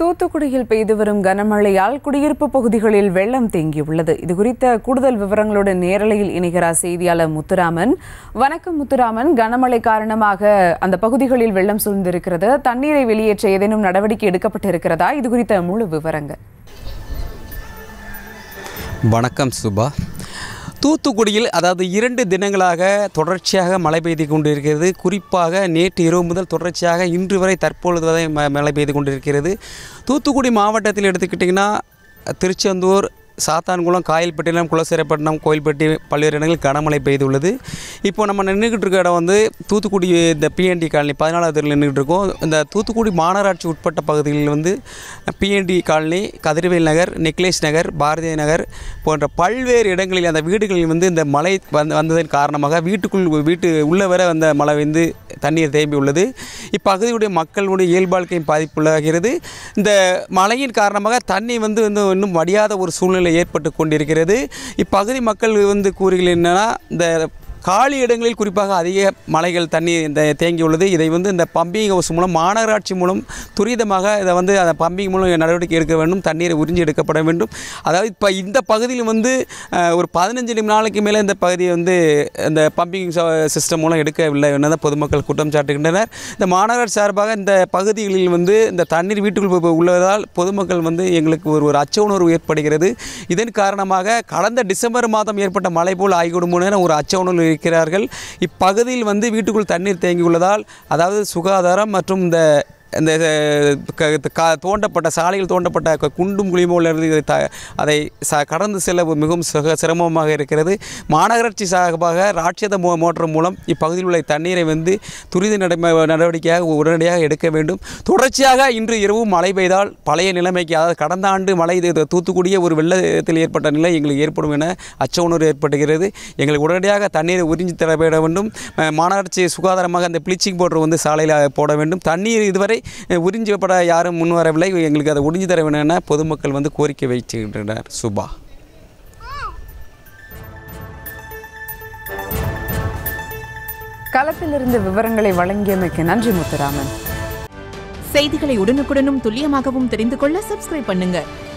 தூத்துக்குடியில் பெய்து வரும் கனமழையால் குடியிருப்பு பகுதிகளில் வெள்ளம் தேங்கியுள்ளது இது குறித்த கூடுதல் விவரங்களுடன் நேரலையில் இணைகிறார் செய்தியாளர் முத்துராமன் வணக்கம் முத்துராமன் கனமழை காரணமாக அந்த பகுதிகளில் வெள்ளம் சூழ்ந்திருக்கிறது தண்ணீரை வெளியேற்ற ஏதேனும் நடவடிக்கை எடுக்கப்பட்டிருக்கிறதா இது குறித்த முழு விவரங்கள் வணக்கம் சுபா தூத்துக்குடியில் அதாவது இரண்டு தினங்களாக தொடர்ச்சியாக மழை பெய்து கொண்டிருக்கிறது குறிப்பாக நேற்று இரவு முதல் தொடர்ச்சியாக இன்று வரை தற்பொழுது வரை மழை பெய்து கொண்டிருக்கிறது தூத்துக்குடி மாவட்டத்தில் எடுத்துக்கிட்டிங்கன்னா திருச்செந்தூர் சாத்தான்குளம் காயல்பட்டினம் குலசேரப்பட்டினம் கோயில்பட்டி பல்வேறு இடங்களில் கனமழை பெய்துள்ளது இப்போ நம்ம நின்றுக்கிட்டு இருக்க இடம் வந்து தூத்துக்குடி இந்த பிஎன்டி காலனி பதினாலாவது தெருவில் நின்றுக்கிட்டு இருக்கோம் இந்த தூத்துக்குடி மாநகராட்சி உட்பட்ட பகுதிகளில் வந்து பிஎன்டி காலனி கதிர்வேல் நகர் நெக்லேஷ் நகர் பாரதிய நகர் போன்ற பல்வேறு இடங்களில் அந்த வீடுகளில் வந்து இந்த மழை வந்து வந்ததன் காரணமாக வீட்டுக்குள் வீட்டு உள்ள வர வந்த மழை வந்து தண்ணீர் தேம்பி உள்ளது இப்பகுதியுடைய மக்களுடைய இயல்பாழ்க்கையும் பாதிப்புள்ளாகிறது இந்த மழையின் காரணமாக தண்ணி வந்து இன்னும் வடியாத ஒரு சூழ்நிலை ஏற்பட்டு கொண்டிருக்கிறது இப்பகுதி மக்கள் வந்து கூறுகிறேன் என்னென்னா இந்த காலி இடங்களில் குறிப்பாக அதிக மலைகள் தண்ணீர் இந்த தேங்கியுள்ளது இதை வந்து இந்த பம்பிங் ஹவுஸ் மூலம் மாநகராட்சி மூலம் துரிதமாக இதை வந்து அந்த பம்பிங் மூலம் நடவடிக்கை எடுக்க வேண்டும் தண்ணீரை உறிஞ்சி எடுக்கப்பட வேண்டும் அதாவது இப்போ இந்த பகுதியில் வந்து ஒரு பதினஞ்சு நாளைக்கு மேலே இந்த பகுதியை வந்து இந்த பம்பிங் சிஸ்டம் மூலம் எடுக்கவில்லை என்ன பொதுமக்கள் குற்றம் சாட்டுகின்றனர் இந்த மாநகராட்சி சார்பாக இந்த பகுதிகளில் வந்து இந்த தண்ணீர் வீட்டுக்குள் உள்ளதால் பொதுமக்கள் வந்து எங்களுக்கு ஒரு ஒரு அச்ச உணர்வு ஏற்படுகிறது இதன் காரணமாக கடந்த டிசம்பர் மாதம் ஏற்பட்ட மழை போல் ஆகிவிடும் ஒரு அச்ச உணர்வு இருக்கிறார்கள் இப்பகுதியில் வந்து வீட்டுக்குள் தண்ணீர் தேங்கியுள்ளதால் அதாவது சுகாதாரம் மற்றும் இந்த இந்த தோண்டப்பட்ட சாலையில் தோண்டப்பட்ட குண்டும் குழிமோலிருந்து இதை த அதை ச கடந்து செல்ல மிகவும் சிரமமாக இருக்கிறது மாநகராட்சி சார்பாக ராட்சத மோ மோட்டர் மூலம் இப்பகுதியில் உள்ள தண்ணீரை வந்து துரித நடவடிக்கையாக உடனடியாக எடுக்க வேண்டும் தொடர்ச்சியாக இன்று இரவு மழை பெய்தால் பழைய நிலைமைக்கு அதாவது கடந்த ஆண்டு மழை தூத்துக்குடிய ஒரு வெள்ளத்தில் ஏற்பட்ட நிலை எங்களுக்கு ஏற்படும் என அச்ச உணர்வு ஏற்படுகிறது எங்களுக்கு உடனடியாக தண்ணீரை உறிஞ்சி தரப்பட வேண்டும் மாநகராட்சி சுகாதாரமாக அந்த ப்ளீச்சிங் பவுடர் வந்து சாலையில் போட வேண்டும் தண்ணீர் இதுவரை உறிஞ்சப்பட யாரும் முன் வரவில்லை எங்களுக்கு அதை ஒடிஞ்சு தர வேண்டும் பொதுமக்கள் வந்து கோரிக்கை வைச்சுகின்றனர் சுபா களத்திலிருந்து விவரங்களை வழங்கியமைக்கு நன்றி முத்துராமன் செய்திகளை உடனுக்குடனும் துல்லியமாகவும் தெரிந்து கொள்ள சப்ஸ்கிரைப் பண்ணுங்கள்